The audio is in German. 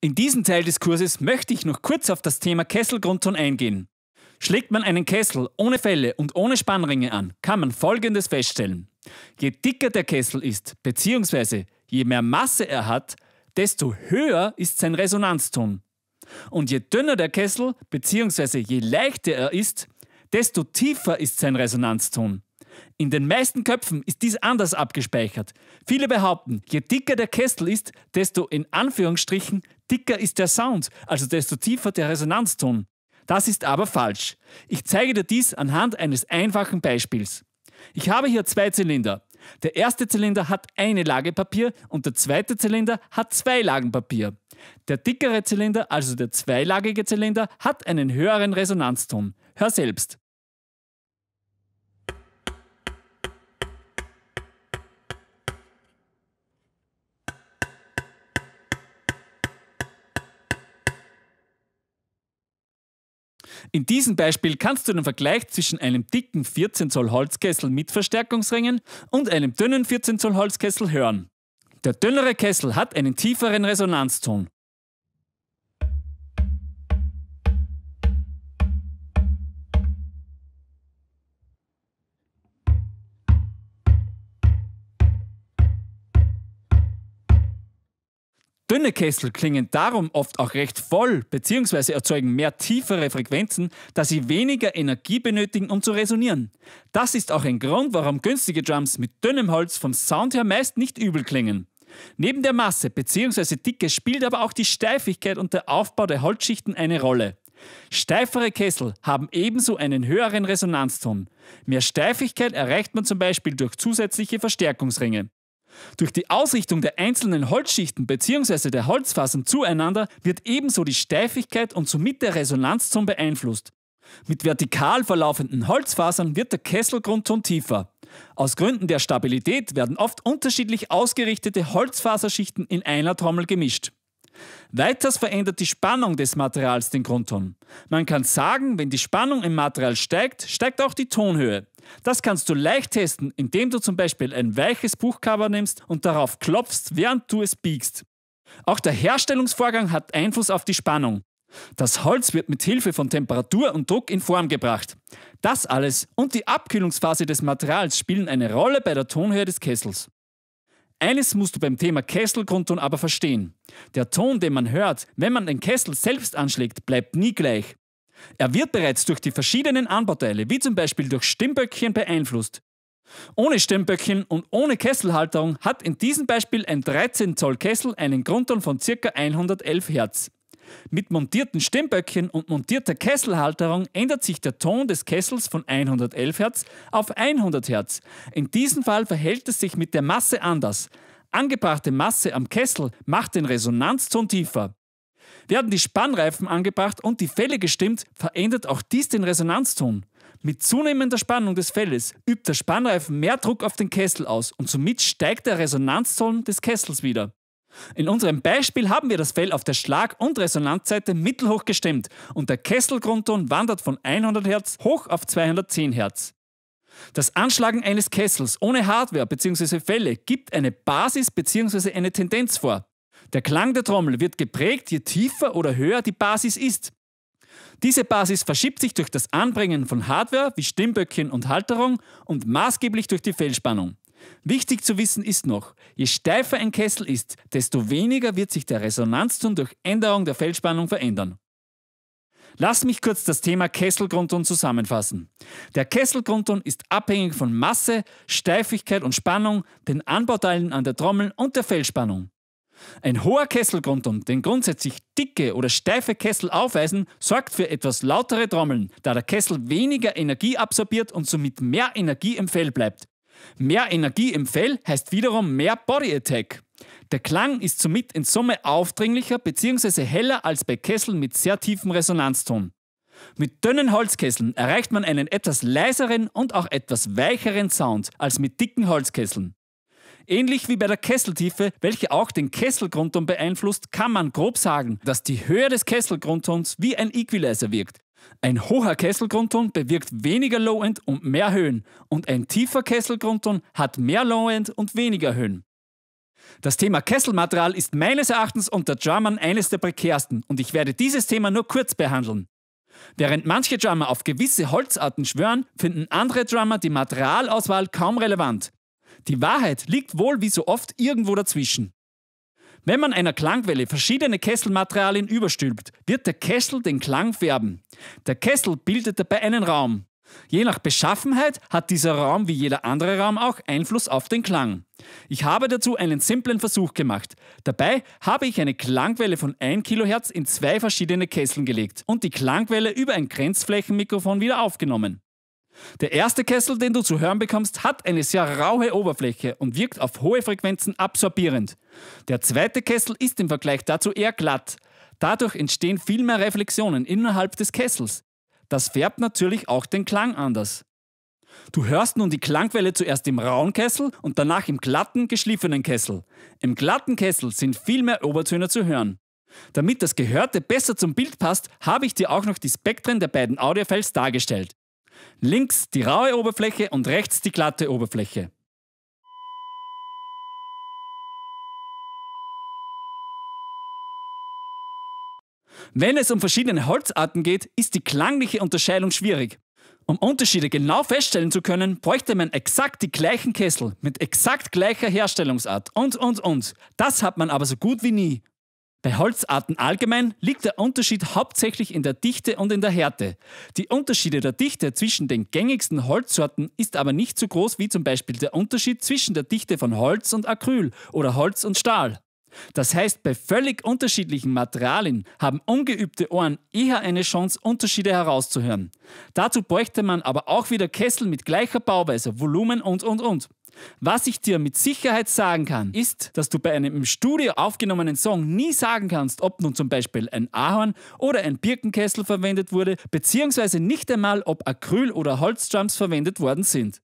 In diesem Teil des Kurses möchte ich noch kurz auf das Thema Kesselgrundton eingehen. Schlägt man einen Kessel ohne Fälle und ohne Spannringe an, kann man Folgendes feststellen. Je dicker der Kessel ist, bzw. je mehr Masse er hat, desto höher ist sein Resonanzton. Und je dünner der Kessel, bzw. je leichter er ist, desto tiefer ist sein Resonanzton. In den meisten Köpfen ist dies anders abgespeichert. Viele behaupten, je dicker der Kessel ist, desto in Anführungsstrichen dicker ist der Sound, also desto tiefer der Resonanzton. Das ist aber falsch. Ich zeige dir dies anhand eines einfachen Beispiels. Ich habe hier zwei Zylinder. Der erste Zylinder hat eine Lage Papier und der zweite Zylinder hat zwei Lagen Papier. Der dickere Zylinder, also der zweilagige Zylinder, hat einen höheren Resonanzton. Hör selbst. In diesem Beispiel kannst du den Vergleich zwischen einem dicken 14 Zoll Holzkessel mit Verstärkungsringen und einem dünnen 14 Zoll Holzkessel hören. Der dünnere Kessel hat einen tieferen Resonanzton Ohne Kessel klingen darum oft auch recht voll bzw. erzeugen mehr tiefere Frequenzen, da sie weniger Energie benötigen, um zu resonieren. Das ist auch ein Grund, warum günstige Drums mit dünnem Holz vom Sound her meist nicht übel klingen. Neben der Masse bzw. Dicke spielt aber auch die Steifigkeit und der Aufbau der Holzschichten eine Rolle. Steifere Kessel haben ebenso einen höheren Resonanzton. Mehr Steifigkeit erreicht man zum Beispiel durch zusätzliche Verstärkungsringe. Durch die Ausrichtung der einzelnen Holzschichten bzw. der Holzfasern zueinander wird ebenso die Steifigkeit und somit der Resonanzton beeinflusst. Mit vertikal verlaufenden Holzfasern wird der Kesselgrundton tiefer. Aus Gründen der Stabilität werden oft unterschiedlich ausgerichtete Holzfaserschichten in einer Trommel gemischt. Weiters verändert die Spannung des Materials den Grundton. Man kann sagen, wenn die Spannung im Material steigt, steigt auch die Tonhöhe. Das kannst du leicht testen, indem du zum Beispiel ein weiches Buchcover nimmst und darauf klopfst, während du es biegst. Auch der Herstellungsvorgang hat Einfluss auf die Spannung. Das Holz wird mit Hilfe von Temperatur und Druck in Form gebracht. Das alles und die Abkühlungsphase des Materials spielen eine Rolle bei der Tonhöhe des Kessels. Eines musst du beim Thema Kesselgrundton aber verstehen. Der Ton, den man hört, wenn man den Kessel selbst anschlägt, bleibt nie gleich. Er wird bereits durch die verschiedenen Anbauteile, wie zum Beispiel durch Stimmböckchen, beeinflusst. Ohne Stimmböckchen und ohne Kesselhalterung hat in diesem Beispiel ein 13 Zoll Kessel einen Grundton von ca. 111 Hertz. Mit montierten Stimmböckchen und montierter Kesselhalterung ändert sich der Ton des Kessels von 111 Hertz auf 100 Hertz. In diesem Fall verhält es sich mit der Masse anders. Angebrachte Masse am Kessel macht den Resonanzton tiefer. Werden die Spannreifen angebracht und die Fälle gestimmt, verändert auch dies den Resonanzton. Mit zunehmender Spannung des Felles übt der Spannreifen mehr Druck auf den Kessel aus und somit steigt der Resonanzton des Kessels wieder. In unserem Beispiel haben wir das Fell auf der Schlag- und Resonanzseite mittelhoch gestimmt und der Kesselgrundton wandert von 100 Hz hoch auf 210 Hz. Das Anschlagen eines Kessels ohne Hardware bzw. Fälle gibt eine Basis bzw. eine Tendenz vor. Der Klang der Trommel wird geprägt, je tiefer oder höher die Basis ist. Diese Basis verschiebt sich durch das Anbringen von Hardware wie Stimmböckchen und Halterung und maßgeblich durch die Fellspannung. Wichtig zu wissen ist noch, je steifer ein Kessel ist, desto weniger wird sich der Resonanzton durch Änderung der Feldspannung verändern. Lass mich kurz das Thema Kesselgrundton zusammenfassen. Der Kesselgrundton ist abhängig von Masse, Steifigkeit und Spannung, den Anbauteilen an der Trommel und der Feldspannung. Ein hoher Kesselgrundton, den grundsätzlich dicke oder steife Kessel aufweisen, sorgt für etwas lautere Trommeln, da der Kessel weniger Energie absorbiert und somit mehr Energie im Fell bleibt, Mehr Energie im Fell heißt wiederum mehr Body Attack. Der Klang ist somit in Summe aufdringlicher bzw. heller als bei Kesseln mit sehr tiefem Resonanzton. Mit dünnen Holzkesseln erreicht man einen etwas leiseren und auch etwas weicheren Sound als mit dicken Holzkesseln. Ähnlich wie bei der Kesseltiefe, welche auch den Kesselgrundton beeinflusst, kann man grob sagen, dass die Höhe des Kesselgrundtons wie ein Equalizer wirkt, ein hoher Kesselgrundton bewirkt weniger Low-End und mehr Höhen und ein tiefer Kesselgrundton hat mehr Low-End und weniger Höhen. Das Thema Kesselmaterial ist meines Erachtens unter Drummern eines der prekärsten und ich werde dieses Thema nur kurz behandeln. Während manche Drummer auf gewisse Holzarten schwören, finden andere Drummer die Materialauswahl kaum relevant. Die Wahrheit liegt wohl wie so oft irgendwo dazwischen. Wenn man einer Klangwelle verschiedene Kesselmaterialien überstülpt, wird der Kessel den Klang färben. Der Kessel bildet dabei einen Raum. Je nach Beschaffenheit hat dieser Raum wie jeder andere Raum auch Einfluss auf den Klang. Ich habe dazu einen simplen Versuch gemacht. Dabei habe ich eine Klangwelle von 1 kHz in zwei verschiedene Kesseln gelegt und die Klangwelle über ein Grenzflächenmikrofon wieder aufgenommen. Der erste Kessel, den du zu hören bekommst, hat eine sehr raue Oberfläche und wirkt auf hohe Frequenzen absorbierend. Der zweite Kessel ist im Vergleich dazu eher glatt. Dadurch entstehen viel mehr Reflexionen innerhalb des Kessels. Das färbt natürlich auch den Klang anders. Du hörst nun die Klangwelle zuerst im rauen Kessel und danach im glatten, geschliffenen Kessel. Im glatten Kessel sind viel mehr Obertöne zu hören. Damit das Gehörte besser zum Bild passt, habe ich dir auch noch die Spektren der beiden Audiofiles dargestellt. Links die raue Oberfläche und rechts die glatte Oberfläche. Wenn es um verschiedene Holzarten geht, ist die klangliche Unterscheidung schwierig. Um Unterschiede genau feststellen zu können, bräuchte man exakt die gleichen Kessel mit exakt gleicher Herstellungsart und, und, und. Das hat man aber so gut wie nie. Bei Holzarten allgemein liegt der Unterschied hauptsächlich in der Dichte und in der Härte. Die Unterschiede der Dichte zwischen den gängigsten Holzsorten ist aber nicht so groß wie zum Beispiel der Unterschied zwischen der Dichte von Holz und Acryl oder Holz und Stahl. Das heißt, bei völlig unterschiedlichen Materialien haben ungeübte Ohren eher eine Chance, Unterschiede herauszuhören. Dazu bräuchte man aber auch wieder Kessel mit gleicher Bauweise, Volumen und, und, und. Was ich dir mit Sicherheit sagen kann, ist, dass du bei einem im Studio aufgenommenen Song nie sagen kannst, ob nun zum Beispiel ein Ahorn oder ein Birkenkessel verwendet wurde, beziehungsweise nicht einmal, ob Acryl- oder Holzdrums verwendet worden sind.